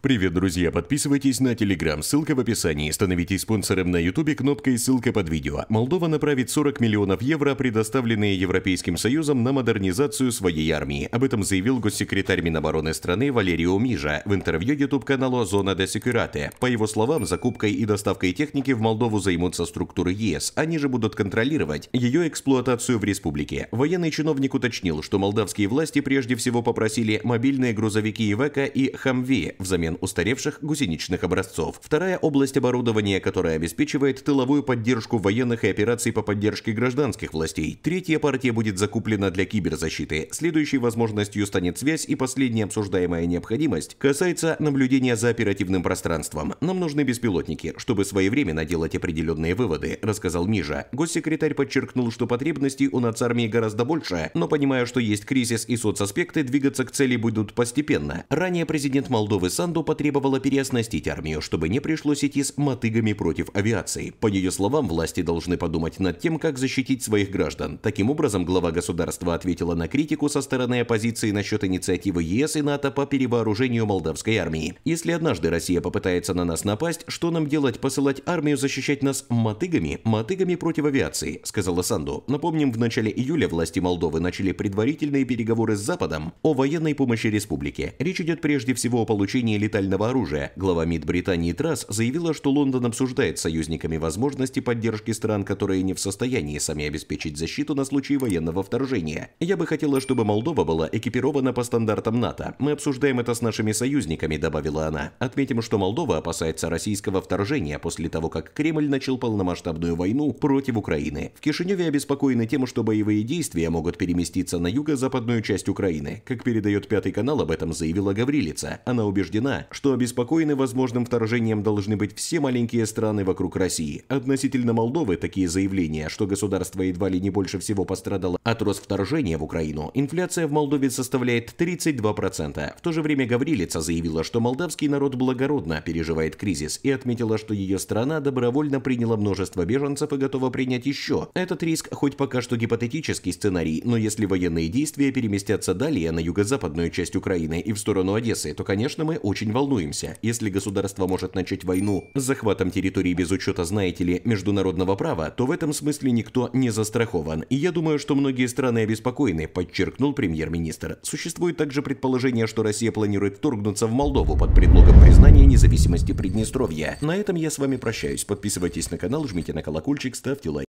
Привет, друзья! Подписывайтесь на Телеграм, ссылка в описании. Становитесь спонсором на Ютубе, кнопка и ссылка под видео. Молдова направит 40 миллионов евро, предоставленные Европейским Союзом на модернизацию своей армии. Об этом заявил госсекретарь Минобороны страны Валерий Мижа в интервью YouTube-каналу «Зона де Секюрате». По его словам, закупкой и доставкой техники в Молдову займутся структуры ЕС. Они же будут контролировать ее эксплуатацию в республике. Военный чиновник уточнил, что молдавские власти прежде всего попросили мобильные грузовики Ивека и Хамви взамен взамен устаревших гусеничных образцов. Вторая область оборудования, которая обеспечивает тыловую поддержку военных и операций по поддержке гражданских властей. Третья партия будет закуплена для киберзащиты. Следующей возможностью станет связь и последняя обсуждаемая необходимость касается наблюдения за оперативным пространством. Нам нужны беспилотники, чтобы своевременно делать определенные выводы, рассказал Мижа. Госсекретарь подчеркнул, что потребностей у нацармии гораздо больше, но понимая, что есть кризис и соцаспекты, двигаться к цели будут постепенно. Ранее президент Молдовы Санду НАТО потребовала переоснастить армию, чтобы не пришлось идти с мотыгами против авиации. По ее словам, власти должны подумать над тем, как защитить своих граждан. Таким образом, глава государства ответила на критику со стороны оппозиции насчет инициативы ЕС и НАТО по перевооружению молдавской армии. Если однажды Россия попытается на нас напасть, что нам делать? Посылать армию защищать нас мотыгами? Мотыгами против авиации, сказала Санду. Напомним, в начале июля власти Молдовы начали предварительные переговоры с Западом о военной помощи республике. Речь идет прежде всего о получении летального оружия, глава МИД Британии Трасс заявила, что Лондон обсуждает с союзниками возможности поддержки стран, которые не в состоянии сами обеспечить защиту на случай военного вторжения. Я бы хотела, чтобы Молдова была экипирована по стандартам НАТО. Мы обсуждаем это с нашими союзниками, добавила она. Отметим, что Молдова опасается российского вторжения после того, как Кремль начал полномасштабную войну против Украины. В Кишиневе обеспокоены тем, что боевые действия могут переместиться на юго-западную часть Украины. Как передает Пятый канал, об этом заявила Гаврилица. Она убеждена, что обеспокоены возможным вторжением должны быть все маленькие страны вокруг России. Относительно Молдовы такие заявления, что государство едва ли не больше всего пострадало от вторжения в Украину, инфляция в Молдове составляет 32%. В то же время Гаврилица заявила, что молдавский народ благородно переживает кризис и отметила, что ее страна добровольно приняла множество беженцев и готова принять еще. Этот риск хоть пока что гипотетический сценарий, но если военные действия переместятся далее на юго-западную часть Украины и в сторону Одессы, то, конечно, мы очень очень волнуемся, если государство может начать войну с захватом территории без учета, знаете ли, международного права, то в этом смысле никто не застрахован. И я думаю, что многие страны обеспокоены, подчеркнул премьер-министр. Существует также предположение, что Россия планирует вторгнуться в Молдову под предлогом признания независимости Приднестровья. На этом я с вами прощаюсь. Подписывайтесь на канал, жмите на колокольчик, ставьте лайк.